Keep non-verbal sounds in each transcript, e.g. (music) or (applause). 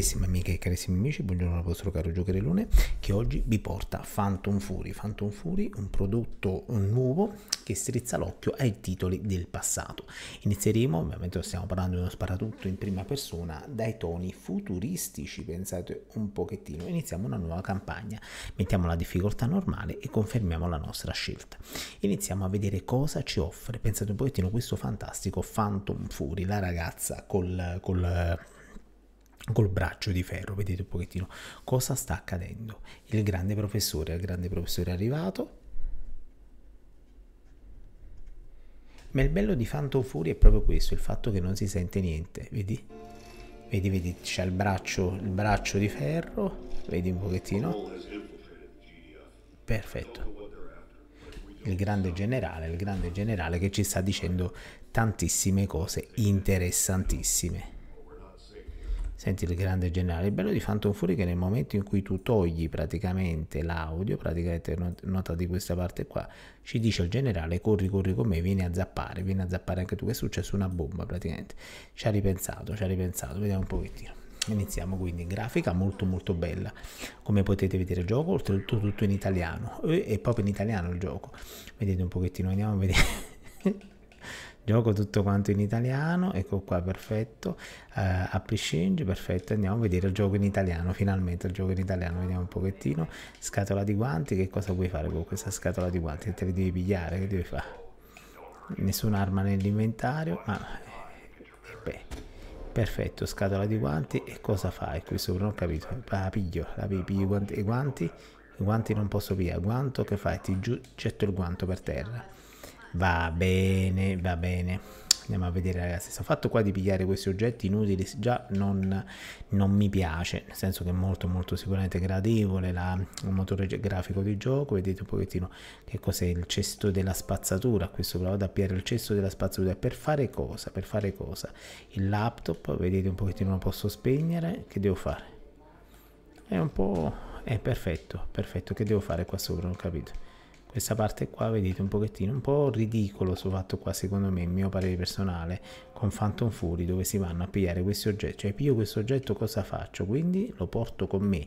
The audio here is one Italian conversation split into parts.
Carissime amiche e carissimi amici, buongiorno al vostro caro Giocherellone che oggi vi porta Phantom Fury. Phantom Fury, un prodotto eh, nuovo che strizza l'occhio ai titoli del passato. Inizieremo, ovviamente stiamo parlando di uno sparatutto in prima persona, dai toni futuristici, pensate un pochettino. Iniziamo una nuova campagna, mettiamo la difficoltà normale e confermiamo la nostra scelta. Iniziamo a vedere cosa ci offre, pensate un pochettino questo fantastico Phantom Fury, la ragazza col... col col braccio di ferro, vedete un pochettino cosa sta accadendo. Il grande professore, il grande professore è arrivato. Ma il bello di Phantom Fury è proprio questo, il fatto che non si sente niente, vedi? Vedi, vedi, c'è il braccio, il braccio di ferro, vedi un pochettino. Perfetto. Il grande generale, il grande generale che ci sta dicendo tantissime cose interessantissime. Senti il grande generale, il bello di Phantom Fury che nel momento in cui tu togli praticamente l'audio, praticamente nota di questa parte qua, ci dice il generale corri corri con me, vieni a zappare, vieni a zappare anche tu, che è successo una bomba praticamente. Ci ha ripensato, ci ha ripensato, vediamo un pochettino. Iniziamo quindi, grafica molto molto bella, come potete vedere il gioco, oltretutto tutto in italiano, è proprio in italiano il gioco. Vedete un pochettino, andiamo a vedere. (laughs) gioco tutto quanto in italiano, ecco qua, perfetto, uh, eh, app change, perfetto, andiamo a vedere il gioco in italiano, finalmente il gioco in italiano, vediamo un pochettino, scatola di guanti, che cosa puoi fare con questa scatola di guanti, te li devi pigliare, che devi fare? Nessuna arma nell'inventario, ma... Eh, beh. Perfetto, scatola di guanti e cosa fai qui sopra? Non ho capito. La piglio, la piglio i guanti, i guanti, non posso via. Guanto che fai? Ti giù, getto il guanto per terra. Va bene, va bene. Andiamo a vedere ragazzi, questo fatto qua di pigliare questi oggetti inutili già non, non, mi piace, nel senso che è molto molto sicuramente gradevole la, il motore grafico di gioco, vedete un pochettino che cos'è il cesto della spazzatura, Questo sopra vado a pigliare il cesto della spazzatura, per fare cosa? Per fare cosa? Il laptop, vedete un pochettino lo posso spegnere, che devo fare? È un po'... è perfetto, perfetto, che devo fare qua sopra, non ho capito questa parte qua vedete un pochettino un po' ridicolo sto fatto qua secondo me il mio parere personale con Phantom Fury dove si vanno a pigliare questi oggetti cioè io questo oggetto cosa faccio quindi lo porto con me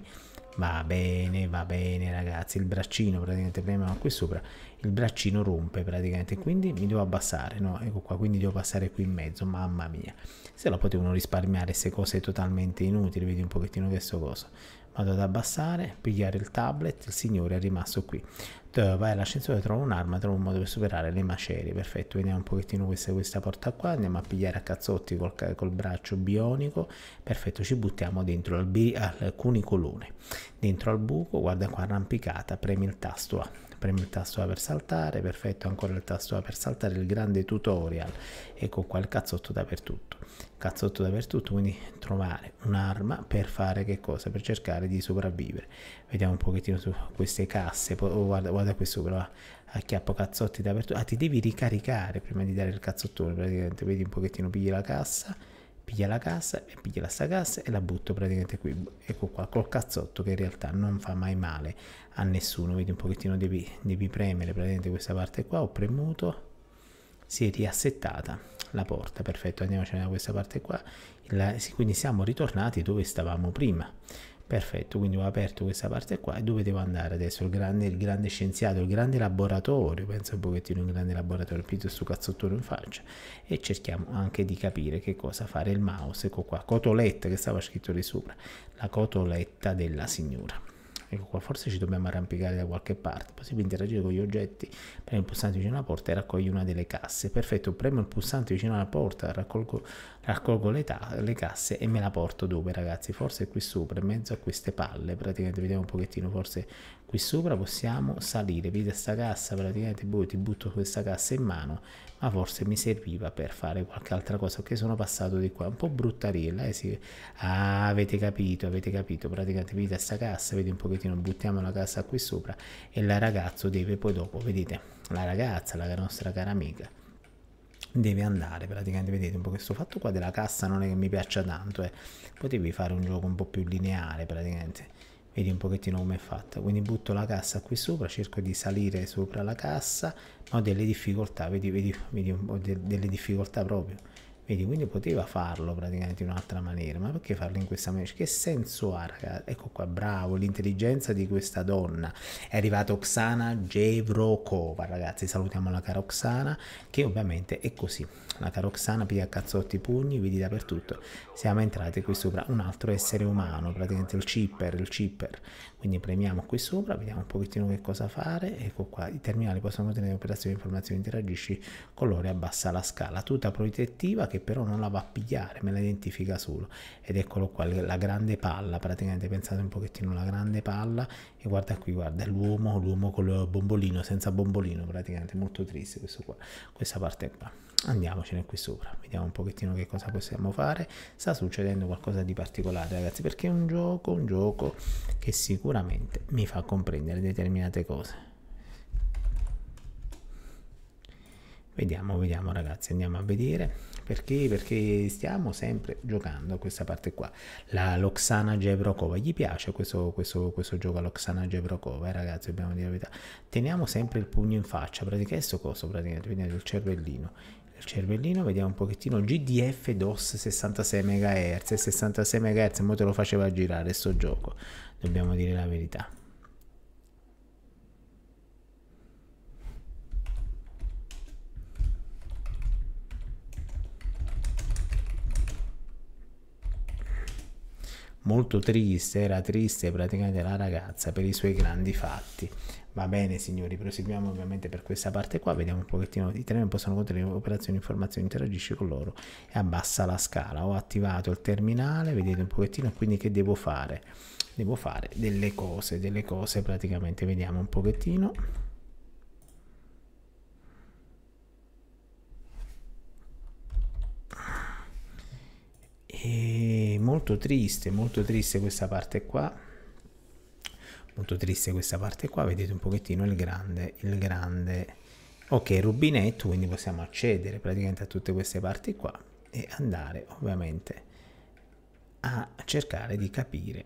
va bene va bene ragazzi il braccino praticamente premiamo qui sopra il braccino rompe praticamente quindi mi devo abbassare no ecco qua quindi devo passare qui in mezzo mamma mia se lo potevano risparmiare queste cose totalmente inutili vedi un pochettino questo coso vado ad abbassare, pigliare il tablet, il signore è rimasto qui vai all'ascensore, trovo un'arma, trovo un modo per superare le macerie, perfetto, vediamo un pochettino questa, questa porta qua, andiamo a pigliare a cazzotti col, col braccio bionico, perfetto, ci buttiamo dentro al, al cunicolone, dentro al buco, guarda qua arrampicata, premi il tasto A, premo il tasto A per saltare, perfetto, ancora il tasto A per saltare, il grande tutorial, ecco qua il cazzotto dappertutto, cazzotto dappertutto, quindi trovare un'arma per fare che cosa? Per cercare di sopravvivere, vediamo un pochettino su queste casse, oh, guarda, guarda qui sopra, ah, acchiappo cazzotti dappertutto, ah ti devi ricaricare prima di dare il cazzottone praticamente, vedi un pochettino, pigli la cassa, piglia la cassa e piglia sta cassa e la butto praticamente qui ecco qua col cazzotto che in realtà non fa mai male a nessuno vedi un pochettino devi, devi premere praticamente questa parte qua ho premuto si è riassettata la porta perfetto andiamocene da questa parte qua la, quindi siamo ritornati dove stavamo prima perfetto quindi ho aperto questa parte qua e dove devo andare adesso il grande, il grande scienziato il grande laboratorio penso un pochettino un grande laboratorio piuttosto cazzottolo in faccia e cerchiamo anche di capire che cosa fare il mouse ecco qua cotoletta che stava scritto lì sopra la cotoletta della signora Ecco qua, forse ci dobbiamo arrampicare da qualche parte. È interagire con gli oggetti. Premo il pulsante vicino alla porta e raccoglio una delle casse. Perfetto, premo il pulsante vicino alla porta, raccolgo, raccolgo le, le, casse e me la porto dove ragazzi? Forse qui sopra, in mezzo a queste palle. Praticamente, vediamo un pochettino, forse qui sopra possiamo salire. Vedi questa cassa, praticamente boh, ti butto questa cassa in mano ma forse mi serviva per fare qualche altra cosa che sono passato di qua un po' bruttarilla eh, sì. ah, avete capito avete capito praticamente vedete questa cassa vedete un pochettino buttiamo la cassa qui sopra e la ragazza deve poi dopo vedete la ragazza la nostra cara amica deve andare praticamente vedete un po' questo fatto qua della cassa non è che mi piaccia tanto eh. potevi fare un gioco un po' più lineare praticamente vedi un pochettino come è fatta quindi butto la cassa qui sopra cerco di salire sopra la cassa ma ho delle difficoltà vedi, vedi, vedi ho de delle difficoltà proprio Vedi, quindi poteva farlo praticamente in un'altra maniera, ma perché farlo in questa maniera? Che senso ha, ragazzi? Ecco qua, bravo, l'intelligenza di questa donna. È arrivata Oksana Gevrokova, ragazzi, salutiamo la cara Oksana, che ovviamente è così. La cara Oksana piglia cazzotti pugni, vedi dappertutto. Siamo entrati qui sopra un altro essere umano, praticamente il chipper, il chipper. Quindi premiamo qui sopra, vediamo un pochettino che cosa fare. Ecco qua, i terminali possono contenere operazioni di informazioni, interagisci, colore, abbassa la scala. Tuta protettiva che però non la va a pigliare, me la identifica solo. Ed eccolo qua, la grande palla, praticamente pensate un pochettino alla grande palla e guarda qui, guarda l'uomo, l'uomo col bombolino, senza bombolino praticamente, molto triste questo qua, questa parte qua. Andiamocene qui sopra, vediamo un pochettino che cosa possiamo fare. Sta succedendo qualcosa di particolare ragazzi, perché è un gioco, un gioco che sicuramente mi fa comprendere determinate cose. Vediamo, vediamo ragazzi, andiamo a vedere perché, perché stiamo sempre giocando a questa parte qua. La Loxana Gebrokova, gli piace questo, questo, questo gioco a Loxana Gebrokova, eh, ragazzi, dobbiamo dire la verità. Teniamo sempre il pugno in faccia, praticamente questo coso, praticamente, vedete il cervellino. Il cervellino, vediamo un pochettino, GDF DOS 66 MHz, 66 MHz, mo te lo faceva girare sto gioco, dobbiamo dire la verità. molto triste, era triste praticamente la ragazza per i suoi grandi fatti. Va bene signori, proseguiamo ovviamente per questa parte qua, vediamo un pochettino, i termini possono contenere operazioni, informazioni, interagisci con loro e abbassa la scala. Ho attivato il terminale, vedete un pochettino, quindi che devo fare? Devo fare delle cose, delle cose praticamente, vediamo un pochettino molto triste, molto triste questa parte qua. Molto triste questa parte qua, vedete un pochettino il grande, il grande, ok, rubinetto, quindi possiamo accedere praticamente a tutte queste parti qua e andare ovviamente a cercare di capire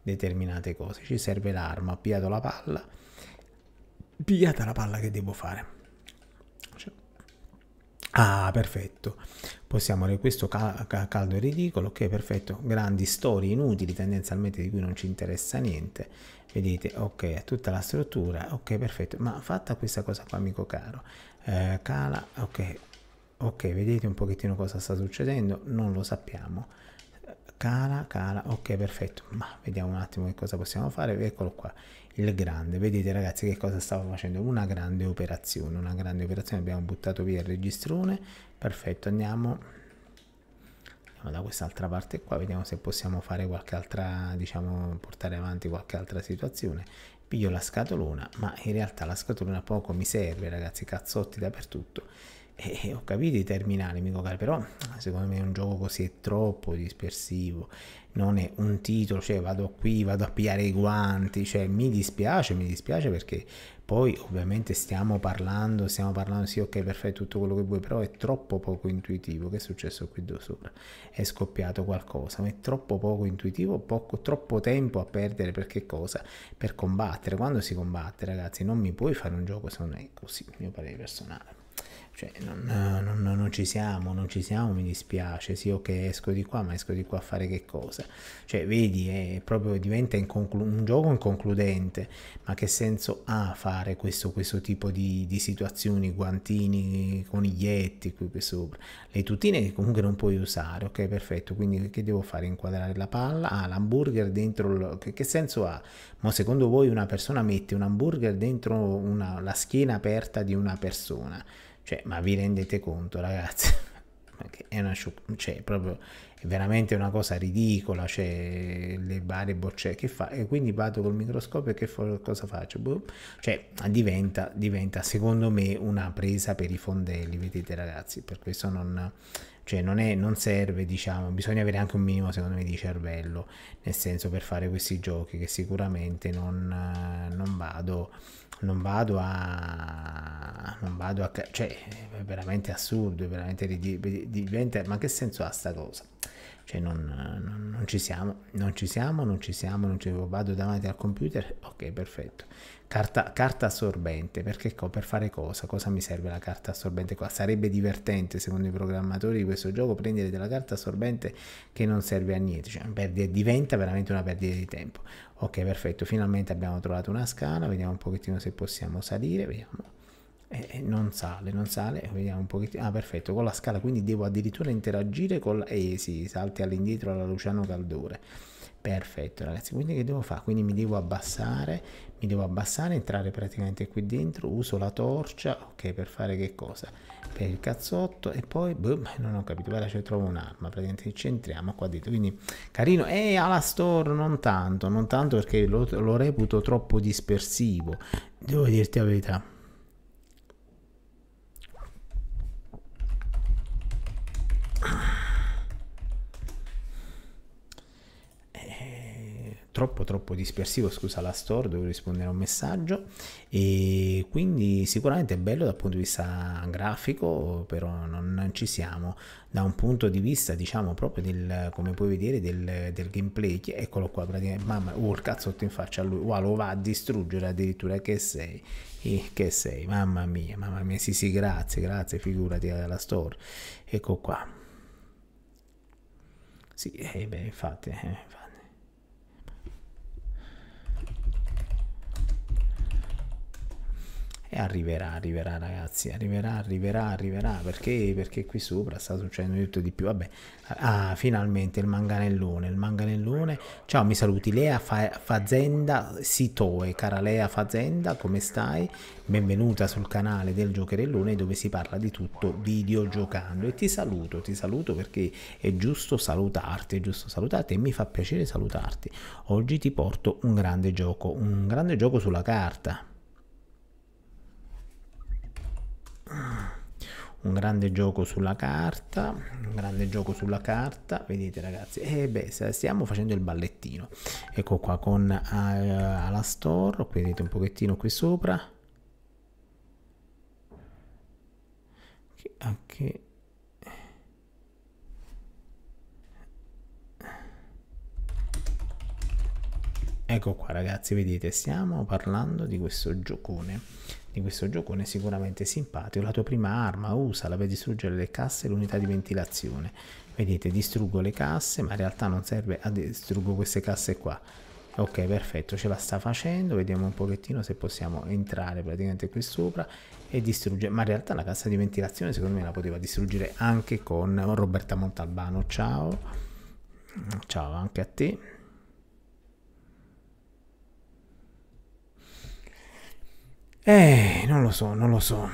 determinate cose. Ci serve l'arma, ho pigliato la palla, pigliata la palla che devo fare Ah, perfetto. Possiamo avere questo caldo e ridicolo. Ok, perfetto. Grandi storie inutili, tendenzialmente di cui non ci interessa niente. Vedete, ok, tutta la struttura. Ok, perfetto. Ma fatta questa cosa qua, amico caro. Eh, cala, ok. Ok, vedete un pochettino cosa sta succedendo? Non lo sappiamo cala cala ok perfetto ma vediamo un attimo che cosa possiamo fare eccolo qua il grande vedete ragazzi che cosa stavo facendo una grande operazione una grande operazione abbiamo buttato via il registrone perfetto andiamo, andiamo da quest'altra parte qua vediamo se possiamo fare qualche altra diciamo portare avanti qualche altra situazione piglio la scatolona ma in realtà la scatolona poco mi serve ragazzi cazzotti dappertutto e eh, eh, ho capito i terminali, amico caro, però ah, secondo me un gioco così è troppo dispersivo, non è un titolo, cioè vado qui, vado a pigliare i guanti, cioè mi dispiace, mi dispiace perché poi ovviamente stiamo parlando, stiamo parlando sì ok perfetto tutto quello che vuoi, però è troppo poco intuitivo, che è successo qui sopra? È scoppiato qualcosa, ma è troppo poco intuitivo, poco, troppo tempo a perdere per che cosa? Per combattere, quando si combatte ragazzi non mi puoi fare un gioco se non è così, mio parere personale. Cioè, non, non, non, ci siamo, non ci siamo, mi dispiace. Sì, ok, esco di qua, ma esco di qua a fare che cosa? Cioè, vedi, è proprio diventa inconclu- un gioco inconcludente. Ma che senso ha fare questo, questo tipo di, di, situazioni? Guantini, coniglietti qui, qui sopra. Le tutine che comunque non puoi usare, ok, perfetto. Quindi che devo fare? Inquadrare la palla? Ah, l'hamburger dentro... Lo... Che, che, senso ha? Ma secondo voi una persona mette un hamburger dentro una, la schiena aperta di una persona? Cioè, ma vi rendete conto, ragazzi? (laughs) è una cioè, proprio è veramente una cosa ridicola cioè le varie boccette che fa e quindi vado col microscopio e che cosa faccio boh. cioè diventa, diventa secondo me una presa per i fondelli vedete ragazzi per questo non cioè non, è, non serve, diciamo, bisogna avere anche un minimo, secondo me, di cervello, nel senso per fare questi giochi che sicuramente non, non vado non vado a non vado a cioè è veramente assurdo è veramente ridicolo ma che senso ha sta cosa cioè non, non, non, ci siamo, non ci siamo, non ci siamo, non ci siamo, vado davanti al computer, ok perfetto. Carta, carta assorbente, perché co, per fare cosa? Cosa mi serve la carta assorbente qua? Sarebbe divertente secondo i programmatori di questo gioco prendere della carta assorbente che non serve a niente, cioè, perdita, diventa veramente una perdita di tempo. Ok perfetto, finalmente abbiamo trovato una scala, vediamo un pochettino se possiamo salire, vediamo e, non sale, non sale, vediamo un pochettino, ah perfetto, con la scala, quindi devo addirittura interagire con la, eh sì, salti all'indietro alla Luciano Caldore, perfetto ragazzi, quindi che devo fare? Quindi mi devo abbassare, mi devo abbassare, entrare praticamente qui dentro, uso la torcia, ok, per fare che cosa? Per il cazzotto e poi, boom, non ho capito, guarda, ci trovo un'arma, praticamente ci entriamo qua dentro, quindi carino, e alla store non tanto, non tanto perché lo, lo reputo troppo dispersivo, devo dirti la verità troppo troppo dispersivo, scusa la store, devo rispondere a un messaggio e quindi sicuramente è bello dal punto di vista grafico, però non ci siamo da un punto di vista diciamo proprio del come puoi vedere del, del gameplay che eccolo qua praticamente mamma oh il cazzotto in faccia a lui wow, lo va a distruggere addirittura che sei che sei mamma mia mamma mia sì sì grazie grazie figurati alla store ecco qua sì eh, beh infatti, eh, infatti E arriverà, arriverà ragazzi, arriverà, arriverà, arriverà, perché, perché qui sopra sta succedendo di tutto e di più. Vabbè, ah, finalmente il manganellone, il manganellone. Ciao, mi saluti, Lea Fa Fazenda Sitoe, cara Lea Fazenda, come stai? Benvenuta sul canale del Giocherellone dove si parla di tutto videogiocando e ti saluto, ti saluto perché è giusto salutarti, è giusto salutarti e mi fa piacere salutarti. Oggi ti porto un grande gioco, un grande gioco sulla carta un grande gioco sulla carta, un grande gioco sulla carta, vedete ragazzi, e beh, stiamo facendo il ballettino, ecco qua con uh, eh, Alastor, vedete un pochettino qui sopra, anche Ecco qua ragazzi, vedete, stiamo parlando di questo giocone di questo giocone sicuramente simpatico. La tua prima arma, usala per distruggere le casse e l'unità di ventilazione. Vedete, distruggo le casse, ma in realtà non serve a distruggo queste casse qua. Ok, perfetto, ce la sta facendo, vediamo un pochettino se possiamo entrare praticamente qui sopra e distruggere, ma in realtà la cassa di ventilazione secondo me la poteva distruggere anche con Roberta Montalbano, ciao, ciao anche a te, Eh, non lo so, non lo so.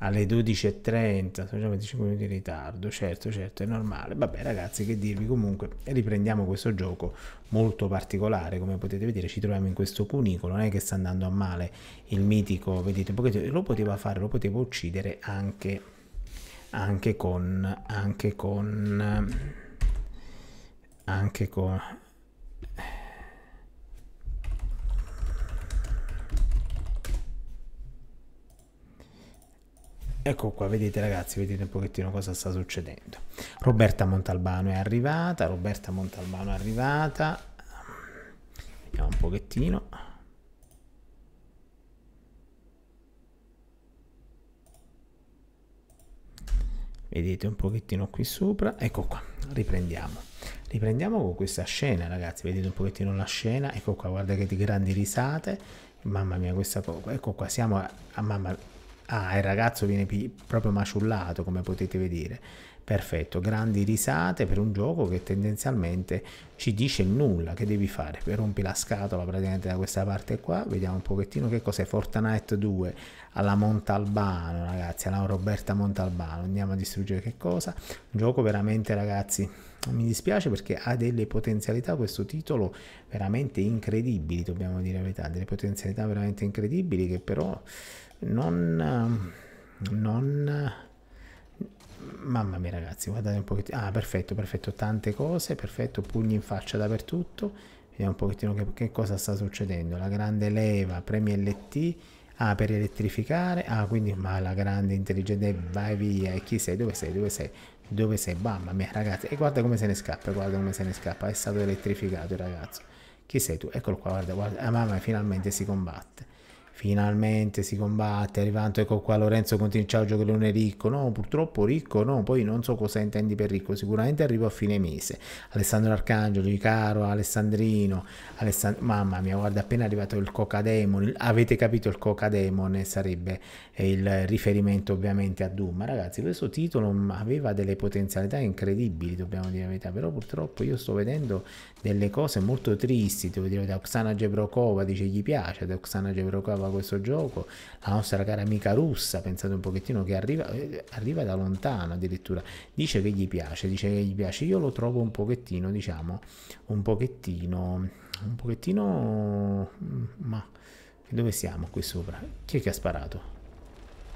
Alle 12.30, sono già 25 minuti di ritardo, certo, certo, è normale. Vabbè ragazzi, che dirvi, comunque riprendiamo questo gioco molto particolare, come potete vedere ci troviamo in questo cunicolo, non è che sta andando a male il mitico, vedete un pochettino, lo poteva fare, lo poteva uccidere anche, anche con... Anche con anche con Ecco qua, vedete ragazzi, vedete un pochettino cosa sta succedendo. Roberta Montalbano è arrivata, Roberta Montalbano è arrivata. Vediamo un pochettino. vedete un pochettino qui sopra ecco qua riprendiamo riprendiamo con questa scena ragazzi vedete un pochettino la scena ecco qua guarda che grandi risate mamma mia questa cosa ecco qua siamo a, a mamma ah il ragazzo viene proprio maciullato come potete vedere perfetto grandi risate per un gioco che tendenzialmente ci dice nulla che devi fare rompi la scatola praticamente da questa parte qua vediamo un pochettino che cos'è Fortnite 2 alla Montalbano, ragazzi, alla Roberta Montalbano, andiamo a distruggere che cosa? Un gioco veramente, ragazzi, mi dispiace perché ha delle potenzialità questo titolo veramente incredibili, dobbiamo dire la verità, delle potenzialità veramente incredibili che però non... non Mamma mia ragazzi, guardate un pochettino. Ah, perfetto, perfetto, tante cose, perfetto, pugni in faccia dappertutto. Vediamo un pochettino che, che cosa sta succedendo. La grande leva, premi LT, Ah, per elettrificare. Ah, quindi ma la grande intelligenza. Eh, vai via. E chi sei? Dove sei? Dove sei? Dove sei? Mamma mia, ragazzi. E guarda come se ne scappa. Guarda come se ne scappa. È stato elettrificato il ragazzo. Chi sei tu? Eccolo qua, guarda, guarda. Ah, mamma, finalmente si combatte finalmente si combatte, arrivando ecco qua Lorenzo Contini, ciao giocherone ricco, no purtroppo ricco no, poi non so cosa intendi per ricco, sicuramente arrivo a fine mese, Alessandro Arcangelo, Icaro, Alessandrino, Alessand- mamma mia guarda appena è arrivato il coca demon, avete capito il coca demon sarebbe il riferimento ovviamente a Doom, ma ragazzi questo titolo aveva delle potenzialità incredibili dobbiamo dire la verità, però purtroppo io sto vedendo delle cose molto tristi, devo dire da Oksana Gebrokova dice gli piace, da Oksana Gebrokova giocava questo gioco, la nostra cara amica russa, pensate un pochettino che arriva, eh, arriva da lontano addirittura, dice che gli piace, dice che gli piace, io lo trovo un pochettino, diciamo, un pochettino, un pochettino, mm, ma dove siamo qui sopra? Chi è che ha sparato?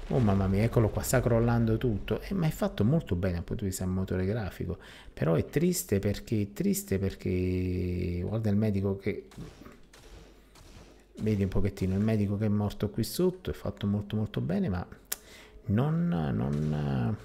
Oh mamma mia, eccolo qua, sta crollando tutto. Eh, ma è fatto molto bene dal punto di vista motore grafico. Però è triste perché, triste perché, guarda il medico che vedi un pochettino il medico che è morto qui sotto è fatto molto molto bene ma non non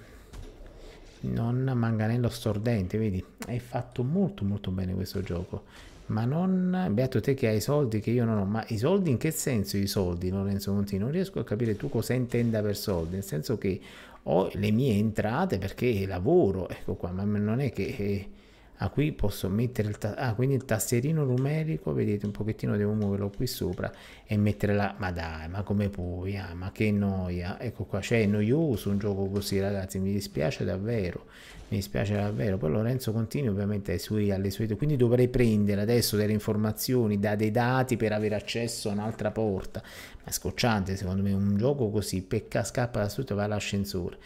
non manganello stordente vedi hai fatto molto molto bene questo gioco ma non beato te che hai i soldi che io non ho ma i soldi in che senso i soldi Lorenzo Monti non riesco a capire tu cosa intenda per soldi nel senso che ho le mie entrate perché lavoro ecco qua ma non è che eh, ah qui posso mettere il, ah, quindi il tastierino numerico vedete un pochettino devo muoverlo qui sopra e mettere la ma dai ma come puoi ah, ma che noia ecco qua c'è cioè, noioso un gioco così ragazzi mi dispiace davvero mi dispiace davvero poi Lorenzo continua ovviamente ai suoi, alle sue quindi dovrei prendere adesso delle informazioni da dei dati per avere accesso a un'altra porta ma scocciante secondo me un gioco così pecca scappa da sotto va all'ascensore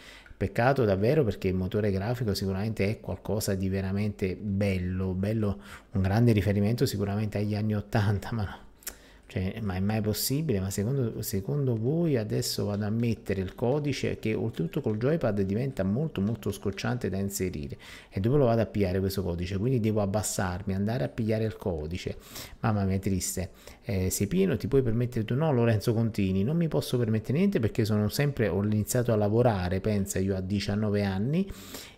Peccato davvero perché il motore grafico sicuramente è qualcosa di veramente bello, bello un grande riferimento sicuramente agli anni 80, (laughs) ma no cioè, ma è mai possibile? Ma secondo, secondo, voi adesso vado a mettere il codice che oltretutto col joypad diventa molto molto scocciante da inserire e dove lo vado a pigliare questo codice? Quindi devo abbassarmi, andare a pigliare il codice. Mamma mia, triste. Eh, sei pieno, ti puoi permettere tu? No, Lorenzo Contini, non mi posso permettere niente perché sono sempre, ho iniziato a lavorare, pensa io a 19 anni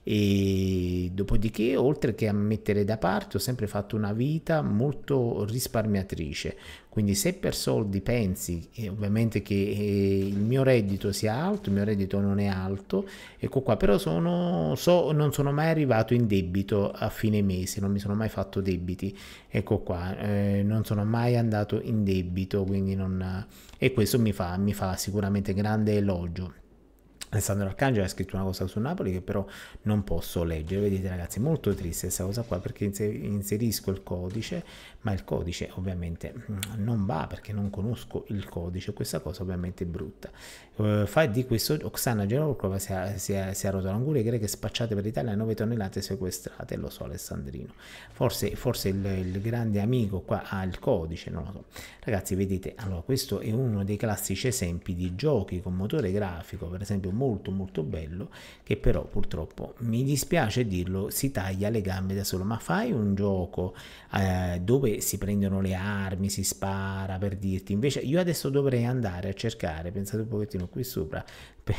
e dopodiché oltre che a mettere da parte ho sempre fatto una vita molto risparmiatrice quindi se per soldi pensi eh, ovviamente che eh, il mio reddito sia alto, il mio reddito non è alto, ecco qua, però sono, so, non sono mai arrivato in debito a fine mese, non mi sono mai fatto debiti, ecco qua, eh, non sono mai andato in debito, quindi non, e questo mi fa, mi fa sicuramente grande elogio. Alessandro Arcangelo ha scritto una cosa su Napoli che però non posso leggere, vedete ragazzi, molto triste questa cosa qua perché inserisco il codice, ma il codice ovviamente mm, non va perché non conosco il codice, questa cosa ovviamente è brutta. Uh, fa di questo Oksana Gerolkova si è, si è, si è rotta l'anguria greca spacciate per l'Italia 9 tonnellate sequestrate, lo so Alessandrino, forse, forse il, il, grande amico qua ha il codice, non lo so. Ragazzi vedete, allora questo è uno dei classici esempi di giochi con motore grafico, per esempio un molto molto bello che però purtroppo mi dispiace dirlo si taglia le gambe da solo ma fai un gioco eh, dove si prendono le armi si spara per dirti invece io adesso dovrei andare a cercare pensate un pochettino qui sopra (laughs) per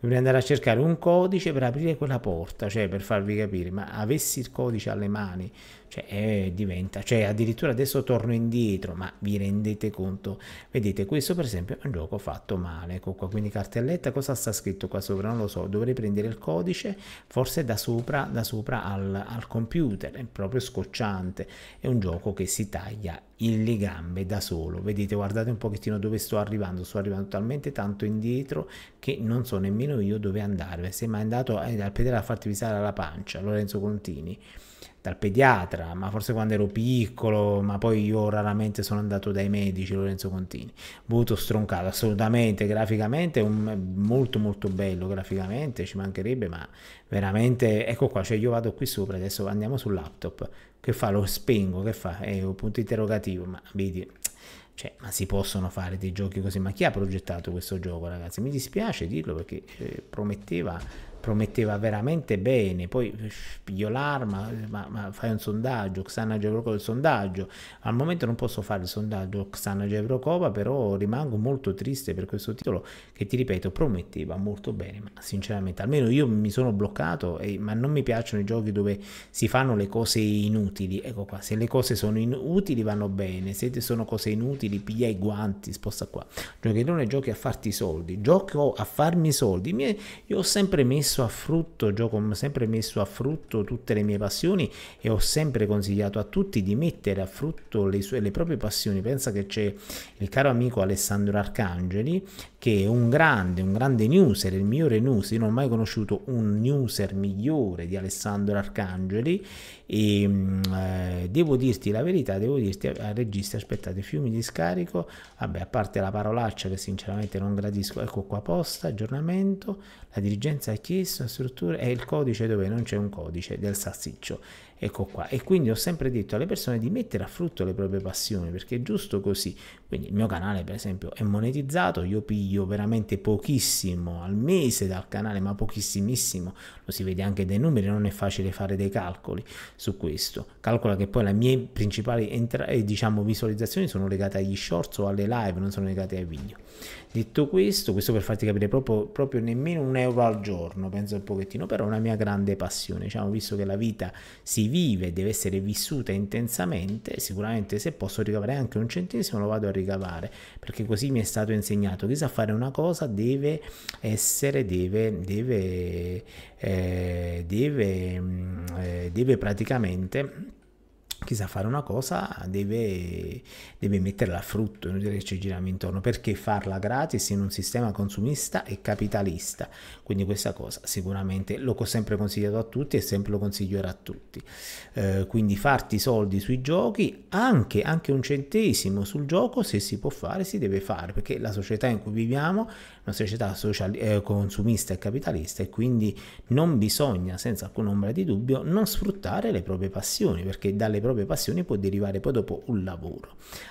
dovrei andare a cercare un codice per aprire quella porta, cioè per farvi capire, ma avessi il codice alle mani cioè eh, diventa, cioè addirittura adesso torno indietro, ma vi rendete conto? Vedete, questo per esempio è un gioco fatto male, ecco qua, quindi cartelletta, cosa sta scritto qua sopra? Non lo so, dovrei prendere il codice, forse da sopra, da sopra al, al computer, è proprio scocciante, è un gioco che si taglia in le gambe da solo. Vedete, guardate un pochettino dove sto arrivando, sto arrivando talmente tanto indietro che non so nemmeno io dove andare, se mai andato eh, al pedale a farti visare la pancia, Lorenzo Contini dal pediatra, ma forse quando ero piccolo, ma poi io raramente sono andato dai medici, Lorenzo Contini. voto stroncato, assolutamente, graficamente è un, molto molto bello, graficamente ci mancherebbe, ma veramente, ecco qua, cioè io vado qui sopra, adesso andiamo sul laptop, che fa? Lo spengo, che fa? È un punto interrogativo, ma vedi... Cioè, ma si possono fare dei giochi così? Ma chi ha progettato questo gioco, ragazzi? Mi dispiace dirlo perché eh, prometteva prometteva veramente bene, poi eh, piglio l'arma, eh, ma, ma fai un sondaggio, Xana Gevrokova il sondaggio, al momento non posso fare il sondaggio Xana Gevrokova, però rimango molto triste per questo titolo che ti ripeto prometteva molto bene, ma sinceramente almeno io mi sono bloccato, e, ma non mi piacciono i giochi dove si fanno le cose inutili, ecco qua, se le cose sono inutili vanno bene, se sono cose inutili piglia i guanti, sposta qua, non è giochi a farti soldi, gioco a farmi soldi, io ho sempre messo messo a frutto, Gioco, ho sempre messo a frutto tutte le mie passioni e ho sempre consigliato a tutti di mettere a frutto le, sue, le proprie passioni. Pensa che c'è il caro amico Alessandro Arcangeli che un grande, un grande newser, il migliore news, io non ho mai conosciuto un newser migliore di Alessandro Arcangeli e ehm, eh, devo dirti la verità, devo dirti eh, al regista aspettate fiumi di scarico, vabbè a parte la parolaccia che sinceramente non gradisco, ecco qua posta, aggiornamento, la dirigenza ha chiesto strutture, è il codice dove non c'è un codice del salsiccio. Ecco qua. E quindi ho sempre detto alle persone di mettere a frutto le proprie passioni perché è giusto così. Quindi il mio canale, per esempio, è monetizzato, io piglio veramente pochissimo al mese dal canale, ma pochissimissimo. Lo si vede anche dai numeri, non è facile fare dei calcoli su questo. Calcola che poi le mie principali entra- eh, diciamo, visualizzazioni sono legate agli shorts o alle live, non sono legate ai video. Detto questo, questo per farti capire proprio, proprio nemmeno un euro al giorno, penso un pochettino, però è una mia grande passione, diciamo, visto che la vita si vive, deve essere vissuta intensamente, sicuramente se posso ricavare anche un centesimo lo vado a ricavare, perché così mi è stato insegnato, chi sa fare una cosa deve essere, deve, deve, eh, deve, mm, eh, deve praticamente chi sa fare una cosa deve, deve metterla a frutto, non dire che ci giriamo intorno, perché farla gratis in un sistema consumista e capitalista. Quindi questa cosa sicuramente l'ho sempre consigliato a tutti e sempre lo consiglierò a tutti. Eh, quindi farti soldi sui giochi, anche, anche un centesimo sul gioco, se si può fare, si deve fare, perché la società in cui viviamo è una società social, eh, consumista e capitalista e quindi non bisogna, senza alcun ombra di dubbio, non sfruttare le proprie passioni, perché dalle proprie proprie passioni può derivare poi dopo un lavoro.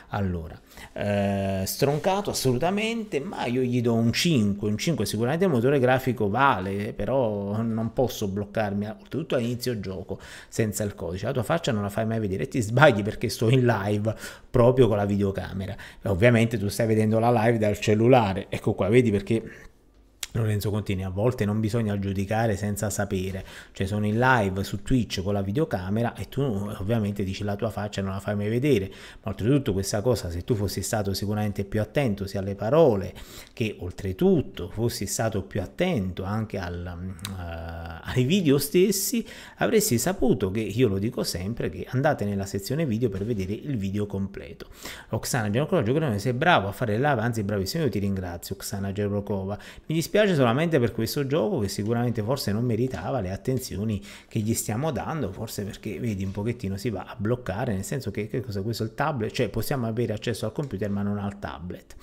Allora, eh, stroncato assolutamente, ma io gli do un 5, un 5 sicuramente il motore grafico vale, però non posso bloccarmi, oltretutto all'inizio gioco senza il codice, la tua faccia non la fai mai vedere, ti sbagli perché sto in live proprio con la videocamera, ovviamente tu stai vedendo la live dal cellulare, ecco qua, vedi perché Lorenzo Contini, a volte non bisogna giudicare senza sapere, cioè sono in live su Twitch con la videocamera e tu ovviamente dici la tua faccia non la fai mai vedere, ma oltretutto questa cosa se tu fossi stato sicuramente più attento sia alle parole che oltretutto fossi stato più attento anche al, uh, ai video stessi, avresti saputo che io lo dico sempre che andate nella sezione video per vedere il video completo. Oksana Gerokova, sei bravo a fare live, anzi bravissimo, io ti ringrazio Oksana Gerocova, mi dispiace piace solamente per questo gioco che sicuramente forse non meritava le attenzioni che gli stiamo dando, forse perché vedi un pochettino si va a bloccare, nel senso che, che cosa questo è il tablet, cioè possiamo avere accesso al computer ma non al tablet.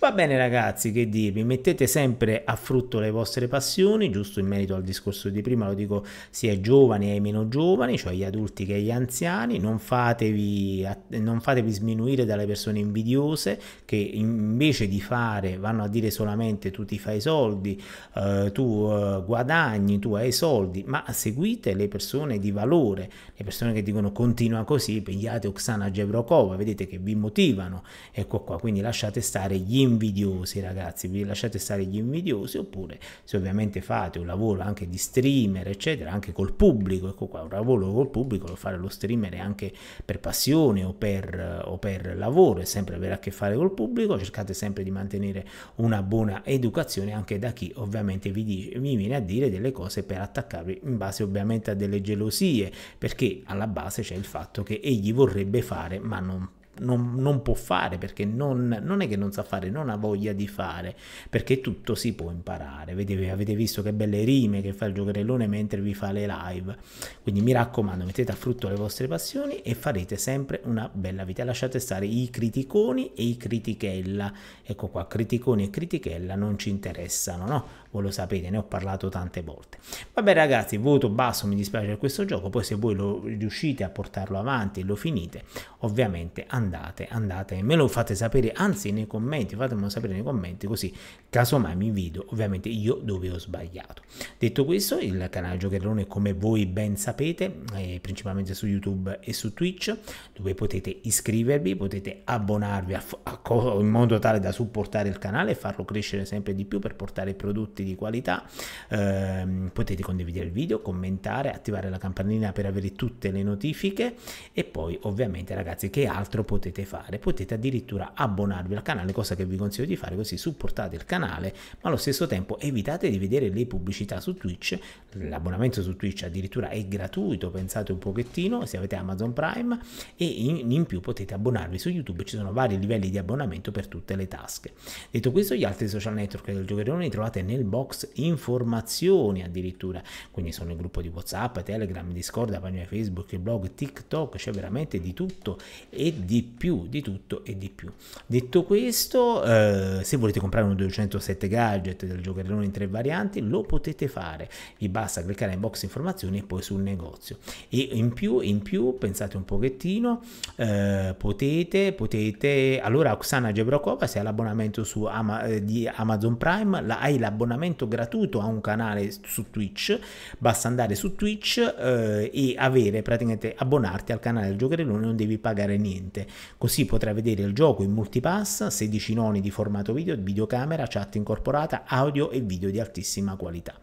Va bene ragazzi, che dirvi, mettete sempre a frutto le vostre passioni, giusto in merito al discorso di prima, lo dico sia ai giovani e ai meno giovani, cioè agli adulti che agli anziani, non fatevi, non fatevi sminuire dalle persone invidiose che invece di fare vanno a dire solamente tu ti fai i soldi, soldi, eh, tu eh, guadagni, tu hai soldi, ma seguite le persone di valore, le persone che dicono continua così, pigliate Oksana Gebrokova, vedete che vi motivano, ecco qua, quindi lasciate stare gli invidiosi ragazzi, vi lasciate stare gli invidiosi oppure se ovviamente fate un lavoro anche di streamer eccetera, anche col pubblico, ecco qua, un lavoro col pubblico lo fare lo streamer anche per passione o per, o per lavoro, è sempre avere a che fare col pubblico, cercate sempre di mantenere una buona educazione anche da da chi ovviamente vi, dice, vi viene a dire delle cose per attaccarvi in base ovviamente a delle gelosie, perché alla base c'è il fatto che egli vorrebbe fare ma non può non, non può fare perché non, non, è che non sa fare, non ha voglia di fare perché tutto si può imparare. Vedete, avete visto che belle rime che fa il giocherellone mentre vi fa le live. Quindi mi raccomando, mettete a frutto le vostre passioni e farete sempre una bella vita. Lasciate stare i criticoni e i critichella. Ecco qua, criticoni e critichella non ci interessano, no? voi lo sapete, ne ho parlato tante volte. Vabbè ragazzi, voto basso, mi dispiace per questo gioco, poi se voi lo riuscite a portarlo avanti e lo finite, ovviamente andate, andate, me lo fate sapere, anzi nei commenti, fatemelo sapere nei commenti così casomai mi invidio, ovviamente io dove ho sbagliato. Detto questo, il canale Giocherone, come voi ben sapete, è principalmente su YouTube e su Twitch, dove potete iscrivervi, potete abbonarvi a, a in modo tale da supportare il canale e farlo crescere sempre di più per portare prodotti di qualità. Eh, potete condividere il video, commentare, attivare la campanellina per avere tutte le notifiche e poi ovviamente ragazzi che altro potete fare? Potete addirittura abbonarvi al canale, cosa che vi consiglio di fare così supportate il canale canale, ma allo stesso tempo evitate di vedere le pubblicità su Twitch, l'abbonamento su Twitch addirittura è gratuito, pensate un pochettino, se avete Amazon Prime e in, in più potete abbonarvi su YouTube, ci sono vari livelli di abbonamento per tutte le tasche. Detto questo, gli altri social network del Giocherone li trovate nel box informazioni addirittura, quindi sono il gruppo di WhatsApp, Telegram, Discord, la pagina Facebook, il blog, TikTok, c'è veramente di tutto e di più, di tutto e di più. Detto questo, eh, se volete comprare un 200 107 gadget del giocherellone in tre varianti, lo potete fare. Vi basta cliccare in box informazioni e poi sul negozio. E in più, in più pensate un pochettino, eh, potete, potete, allora Oksana Gebrokova se hai l'abbonamento su Ama, eh, di Amazon Prime, la, hai l'abbonamento gratuito a un canale su Twitch, basta andare su Twitch eh, e avere praticamente abbonarti al canale del giocherellone, non devi pagare niente. Così potrai vedere il gioco in multipass, 16 noni di formato video, videocamera, chat incorporata, audio e video di altissima qualità.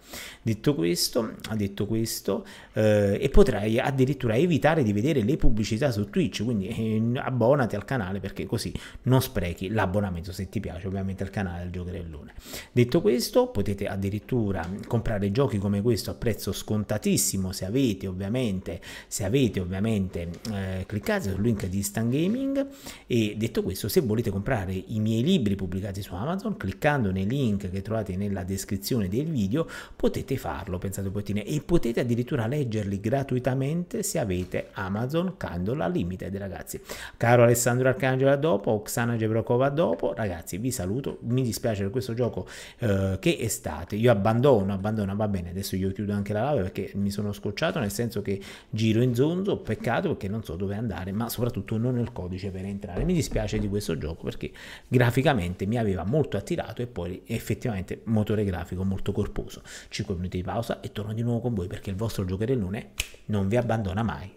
Detto questo, detto questo eh, e potrai addirittura evitare di vedere le pubblicità su Twitch, quindi eh, abbonati al canale perché così non sprechi l'abbonamento se ti piace ovviamente al canale del Giocherellone. Detto questo, potete addirittura comprare giochi come questo a prezzo scontatissimo se avete ovviamente, se avete ovviamente eh, cliccate sul link di Instant Gaming e detto questo, se volete comprare i miei libri pubblicati su Amazon cliccando cliccando nei link che trovate nella descrizione del video potete farlo, pensate un pochettino, e potete addirittura leggerli gratuitamente se avete Amazon Candola Limited, ragazzi. Caro Alessandro Arcangela dopo, Oksana Gebrokova dopo, ragazzi vi saluto, mi dispiace per questo gioco eh, che estate io abbandono, abbandono, va bene, adesso io chiudo anche la live perché mi sono scocciato, nel senso che giro in zonzo, peccato perché non so dove andare, ma soprattutto non ho il codice per entrare, mi dispiace di questo gioco perché graficamente mi aveva molto attirato e poi effettivamente motore grafico molto corposo. 5 minuti di pausa e torno di nuovo con voi perché il vostro giocherellone non vi abbandona mai.